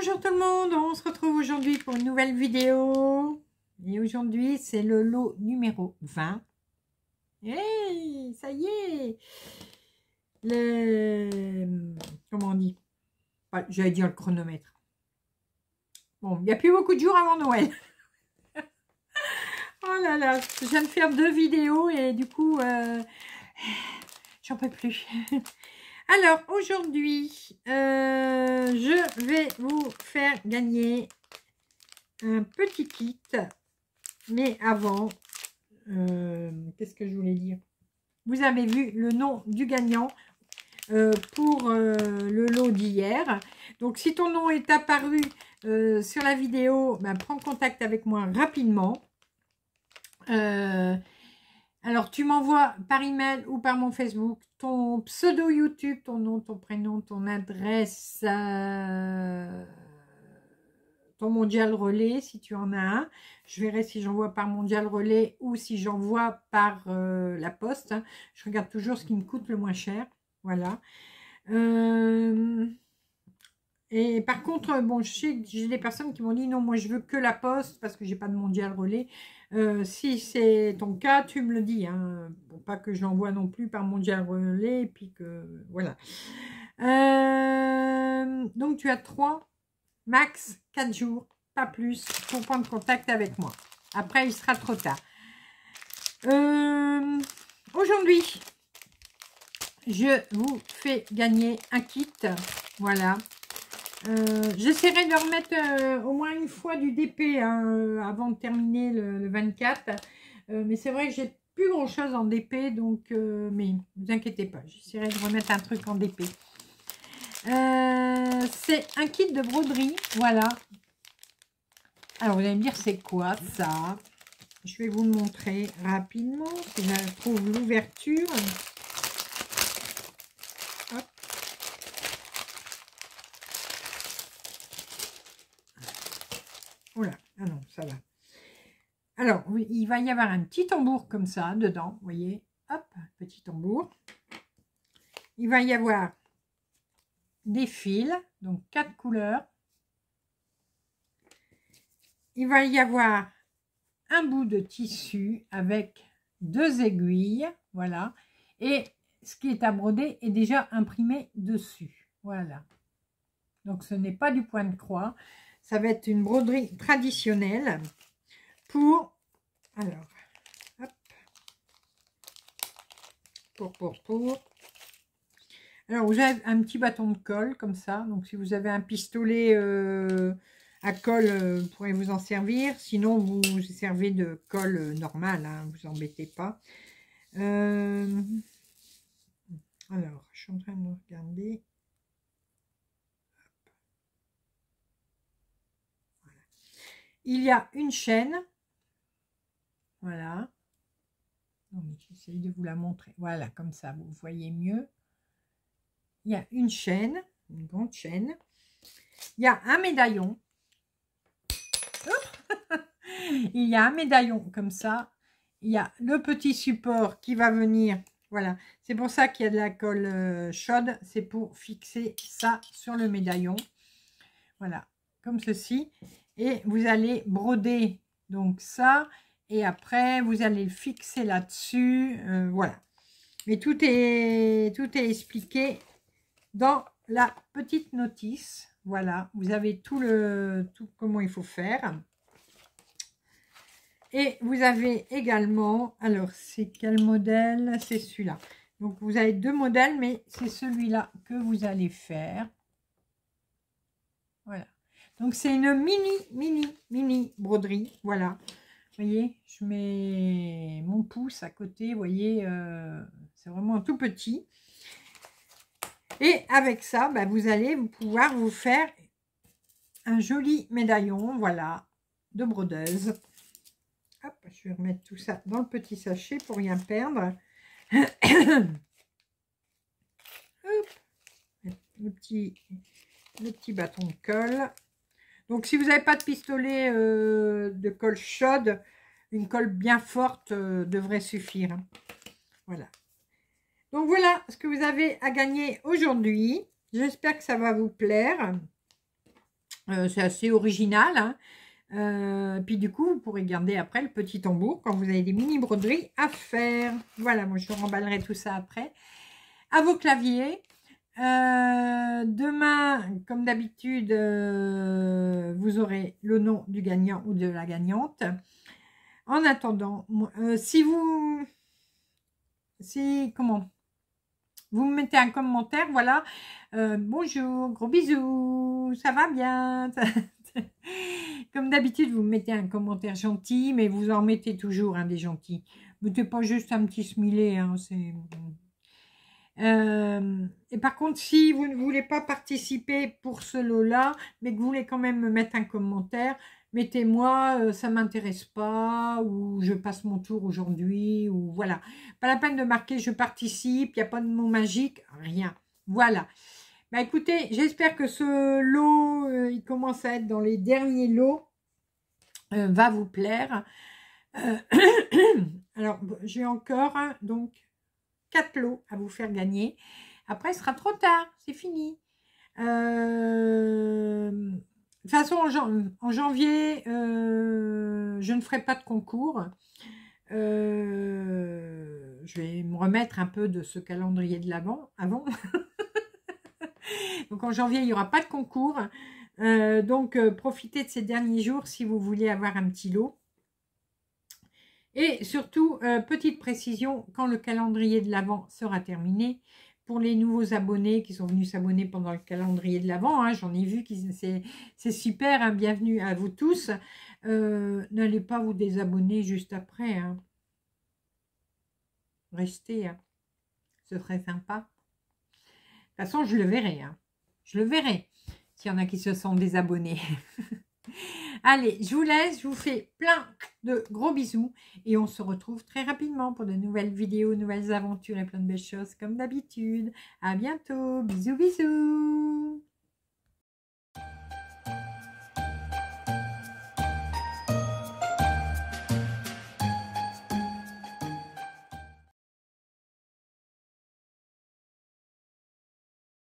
Bonjour tout le monde, on se retrouve aujourd'hui pour une nouvelle vidéo. Et aujourd'hui, c'est le lot numéro 20. Hey, ça y est Le... Comment on dit ah, J'allais dire le chronomètre. Bon, il n'y a plus beaucoup de jours avant Noël. oh là là, je viens de faire deux vidéos et du coup, euh, j'en peux plus. Alors, aujourd'hui, euh, je vais vous faire gagner un petit kit. Mais avant, euh, qu'est-ce que je voulais dire Vous avez vu le nom du gagnant euh, pour le lot d'hier. Donc, si ton nom est apparu sur la vidéo, ben, prends contact avec moi rapidement. Alors, tu m'envoies par email ou par mon Facebook ton pseudo YouTube, ton nom, ton prénom, ton adresse, euh, ton mondial relais si tu en as un. Je verrai si j'envoie par mondial relais ou si j'envoie par euh, la poste. Hein. Je regarde toujours ce qui me coûte le moins cher. Voilà. Euh, et par contre, bon, je sais que j'ai des personnes qui m'ont dit non, moi je veux que la poste parce que j'ai pas de mondial relais. Euh, si c'est ton cas, tu me le dis. Hein. pour pas que je l'envoie non plus par mon relais, et puis que... Voilà. Euh, donc, tu as 3, max 4 jours, pas plus, pour prendre contact avec moi. Après, il sera trop tard. Euh, aujourd'hui, je vous fais gagner un kit. Voilà. Euh, j'essaierai de remettre euh, au moins une fois du DP hein, euh, avant de terminer le, 24. mais c'est vrai que j'ai plus grand chose en DP, donc mais ne vous inquiétez pas, j'essaierai de remettre un truc en DP. c'est un kit de broderie, voilà. Alors vous allez me dire c'est quoi ça Je vais vous le montrer rapidement, je trouve l'ouverture. Alors, il va y avoir un petit tambour comme ça dedans, vous voyez. Hop, petit tambour. Il va y avoir des fils, donc quatre couleurs. Il va y avoir un bout de tissu avec deux aiguilles, voilà. Et ce qui est à broder est déjà imprimé dessus, voilà. Donc ce n'est pas du point de croix. Ça va être une broderie traditionnelle pour... Alors, Pour, pour, pour. Alors, vous avez un petit bâton de colle, comme ça. Donc, si vous avez un pistolet euh, à colle, euh, vous pourrez vous en servir. Sinon, vous, servez de colle euh, normale, hein, vous embêtez pas. alors, je suis en train de regarder. il y a une chaîne. Voilà. J'essaie de vous la montrer. Voilà, comme ça, vous voyez mieux. Il y a une chaîne, une grande chaîne. Il y a un médaillon. il y a un médaillon comme ça. Il y a le petit support qui va venir. Voilà, c'est pour ça qu'il y a de la colle euh, chaude. C'est pour fixer ça sur le médaillon. Voilà, comme ceci et vous allez broder donc ça et après vous allez fixer là dessus euh, voilà mais tout est tout est expliqué dans la petite notice voilà vous avez tout le tout comment il faut faire et vous avez également alors c'est quel modèle c'est celui-là donc vous avez deux modèles mais c'est celui-là que vous allez faire donc, c'est une mini, mini, mini broderie. Voilà. Vous voyez, je mets mon pouce à côté. Vous voyez, euh, c'est vraiment tout petit. Et avec ça, bah, vous allez pouvoir vous faire un joli médaillon, voilà, de brodeuse. Hop, je vais remettre tout ça dans le petit sachet pour rien perdre. Hop, le petit, le petit bâton de colle. Donc, si vous n'avez pas de pistolet euh, de colle chaude, une colle bien forte euh, devrait suffire. Hein. Voilà. Donc, voilà ce que vous avez à gagner aujourd'hui. J'espère que ça va vous plaire. Euh, c'est assez original. Hein. puis du coup, vous pourrez garder après le petit tambour quand vous avez des mini broderies à faire. Voilà, moi je remballerai tout ça après. À vos claviers, euh, demain, comme d'habitude, euh, vous aurez le nom du gagnant ou de la gagnante. En attendant, euh, si vous... Si... Comment Vous mettez un commentaire, voilà. bonjour, gros bisous, ça va bien Comme d'habitude, vous mettez un commentaire gentil, mais vous en mettez toujours un hein, des gentils. Mettez pas juste un petit smiley, hein, c'est... Euh, et par contre, si vous ne voulez pas participer pour ce lot-là, mais que vous voulez quand même me mettre un commentaire, mettez-moi ça euh, ça m'intéresse pas » ou « je passe mon tour aujourd'hui » ou voilà. Pas la peine de marquer « je participe », il n'y a pas de mot magique, rien. Voilà. Bah écoutez, j'espère que ce lot, euh, il commence à être dans les derniers lots, va vous plaire. alors, j'ai encore, donc, Quatre lots à vous faire gagner. Après, ce sera trop tard, c'est fini. Euh, de toute façon, en, janvier, euh, je ne ferai pas de concours. Euh, je vais me remettre un peu de ce calendrier de l'avant. Avant. donc en janvier, il n'y aura pas de concours. donc profitez de ces derniers jours si vous voulez avoir un petit lot. Et surtout, euh, petite précision, quand le calendrier de l'Avent sera terminé, pour les nouveaux abonnés qui sont venus s'abonner pendant le calendrier de l'Avent, hein, j'en ai vu, c'est super, hein, bienvenue à vous tous. Euh, n'allez pas vous désabonner juste après. Hein. Restez, ce serait sympa. De toute façon, je le verrai. Je le verrai s'il y en a qui se sont désabonnés. Allez, je vous laisse, je vous fais plein de gros bisous et on se retrouve très rapidement pour de nouvelles vidéos, nouvelles aventures et plein de belles choses comme d'habitude. À bientôt, bisous bisous